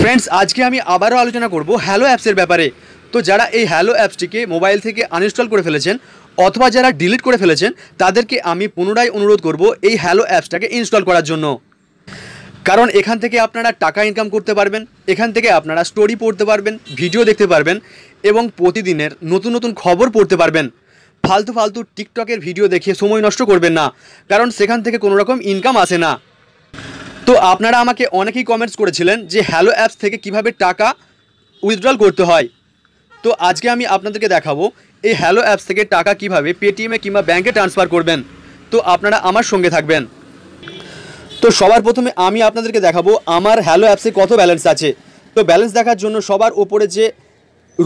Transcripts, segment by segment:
Friends আজকে আমি আবারও আলোচনা করব হ্যালো অ্যাপসের ব্যাপারে তো যারা এই হ্যালো অ্যাপসটিকে মোবাইল থেকে আনইনস্টল করে ফেলেছেন অথবা যারা ডিলিট করে ফেলেছেন তাদেরকে আমি পুনরায় অনুরোধ করব এই হ্যালো অ্যাপসটাকে ইনস্টল করার জন্য কারণ এখান থেকে আপনারা টাকা ইনকাম করতে পারবেন এখান থেকে আপনারা স্টোরি পড়তে পারবেন ভিডিও দেখতে পারবেন এবং প্রতিদিনের নতুন নতুন খবর পড়তে পারবেন ফালতু ফালতু টিকটকের ভিডিও দেখে সময় নষ্ট করবেন না কারণ সেখান থেকে কোনো রকম ইনকাম আসে না তো আপনারা আমাকে অনেকেই কমেন্টস করেছিলেন যে হ্যালো অ্যাপস থেকে কিভাবে টাকা উইথড্রল করতে হয় তো আজকে আমি আপনাদেরকে দেখাবো এই হ্যালো অ্যাপস থেকে টাকা কিভাবে পেটিএমে কিংবা ব্যাঙ্কে ট্রান্সফার করবেন তো আপনারা আমার সঙ্গে থাকবেন তো সবার প্রথমে আমি আপনাদেরকে দেখাবো আমার হ্যালো অ্যাপসে কত ব্যালেন্স আছে তো ব্যালেন্স দেখার জন্য সবার ওপরে যে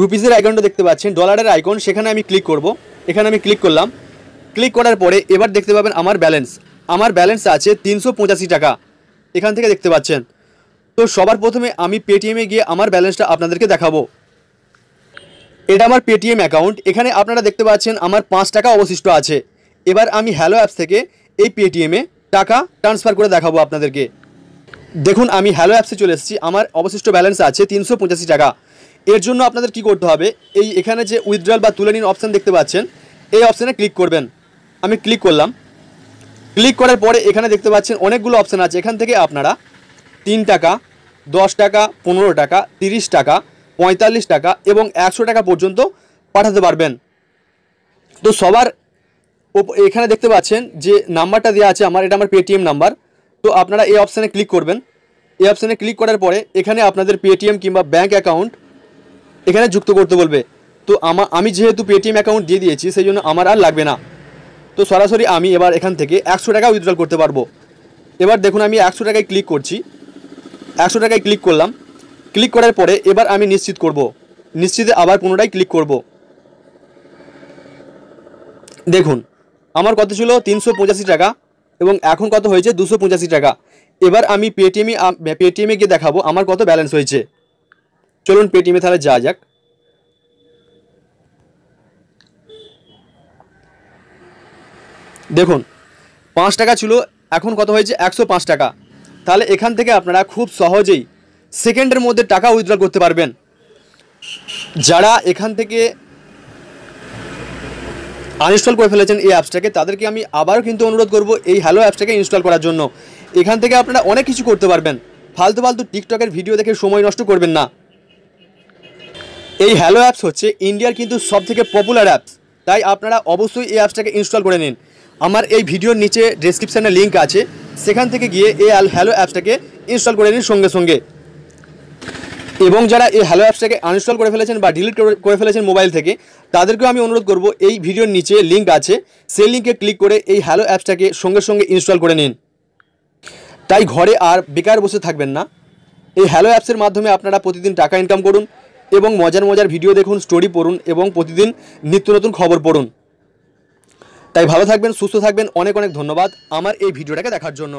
রুপিসের আইকনটা দেখতে পাচ্ছেন ডলারের আইকন সেখানে আমি ক্লিক করব এখানে আমি ক্লিক করলাম ক্লিক করার পরে এবার দেখতে পাবেন আমার ব্যালেন্স আমার ব্যালেন্স আছে তিনশো টাকা এখান থেকে দেখতে পাচ্ছেন তো সবার প্রথমে আমি পেটিএমে গিয়ে আমার ব্যালেন্সটা আপনাদেরকে দেখাবো এটা আমার পেটিএম অ্যাকাউন্ট এখানে আপনারা দেখতে পাচ্ছেন আমার পাঁচ টাকা অবশিষ্ট আছে এবার আমি হ্যালো অ্যাপস থেকে এই পেটিএমে টাকা ট্রান্সফার করে দেখাবো আপনাদেরকে দেখুন আমি হ্যালো অ্যাপসে চলে এসেছি আমার অবশিষ্ট ব্যালেন্স আছে তিনশো পঁচাশি টাকা এর জন্য আপনাদের কি করতে হবে এই এখানে যে উইথড্রল বা তুলে নিন অপশান দেখতে পাচ্ছেন এই অপশানে ক্লিক করবেন আমি ক্লিক করলাম ক্লিক করার পরে এখানে দেখতে পাচ্ছেন অনেকগুলো অপশান আছে এখান থেকে আপনারা তিন টাকা দশ টাকা পনেরো টাকা তিরিশ টাকা পঁয়তাল্লিশ টাকা এবং একশো টাকা পর্যন্ত পাঠাতে পারবেন তো সবার এখানে দেখতে পাচ্ছেন যে নাম্বারটা দেওয়া আছে আমার এটা আমার পেটিএম নাম্বার তো আপনারা এই অপশানে ক্লিক করবেন এই অপশানে ক্লিক করার পরে এখানে আপনাদের পেটিএম কিংবা ব্যাঙ্ক অ্যাকাউন্ট এখানে যুক্ত করতে বলবে তো আমি যেহেতু পেটিএম অ্যাকাউন্ট দিয়ে দিয়েছি সেই জন্য আমার আর লাগবে না তো সরাসরি আমি এবার এখান থেকে একশো টাকা উইথড্রল করতে পারবো এবার দেখুন আমি একশো টাকায় ক্লিক করছি একশো টাকায় ক্লিক করলাম ক্লিক করার পরে এবার আমি নিশ্চিত করব। নিশ্চিতে আবার পুনরায় ক্লিক করব। দেখুন আমার কত ছিল তিনশো পঁচাশি টাকা এবং এখন কত হয়েছে দুশো পঁচাশি টাকা এবার আমি পেটিএমে পেটিএমে গিয়ে দেখাবো আমার কত ব্যালেন্স হয়েছে চলুন পেটিএমে তাহলে যা যাক দেখুন পাঁচ টাকা ছিল এখন কত হয়েছে একশো পাঁচ টাকা তাহলে এখান থেকে আপনারা খুব সহজেই সেকেন্ডের মধ্যে টাকা উইথড্র করতে পারবেন যারা এখান থেকে আনইনস্টল করে ফেলেছেন এই অ্যাপসটাকে তাদেরকে আমি আবারও কিন্তু অনুরোধ করব এই হ্যালো অ্যাপসটাকে ইনস্টল করার জন্য এখান থেকে আপনারা অনেক কিছু করতে পারবেন ফালতু ফালতু টিকটকের ভিডিও দেখে সময় নষ্ট করবেন না এই হ্যালো অ্যাপস হচ্ছে ইন্ডিয়ার কিন্তু সবথেকে পপুলার অ্যাপস তাই আপনারা অবশ্যই এই অ্যাপসটাকে ইনস্টল করে নিন আমার এই ভিডিওর নিচে ডেসক্রিপশানে লিঙ্ক আছে সেখান থেকে গিয়ে এই হ্যালো অ্যাপসটাকে ইনস্টল করে নিন সঙ্গে সঙ্গে এবং যারা এই হ্যালো অ্যাপসটাকে আনইনস্টল করে ফেলেছেন বা ডিলিট করে ফেলেছেন মোবাইল থেকে তাদেরকেও আমি অনুরোধ করব এই ভিডিওর নিচে লিঙ্ক আছে সেই লিঙ্কে ক্লিক করে এই হ্যালো অ্যাপসটাকে সঙ্গে সঙ্গে ইনস্টল করে নিন তাই ঘরে আর বেকার বসে থাকবেন না এই হ্যালো অ্যাপসের মাধ্যমে আপনারা প্রতিদিন টাকা ইনকাম করুন এবং মজার মজার ভিডিও দেখুন স্টোরি পড়ুন এবং প্রতিদিন নিত্য নতুন খবর পড়ুন তাই ভালো থাকবেন সুস্থ থাকবেন অনেক অনেক ধন্যবাদ আমার এই ভিডিওটাকে দেখার জন্য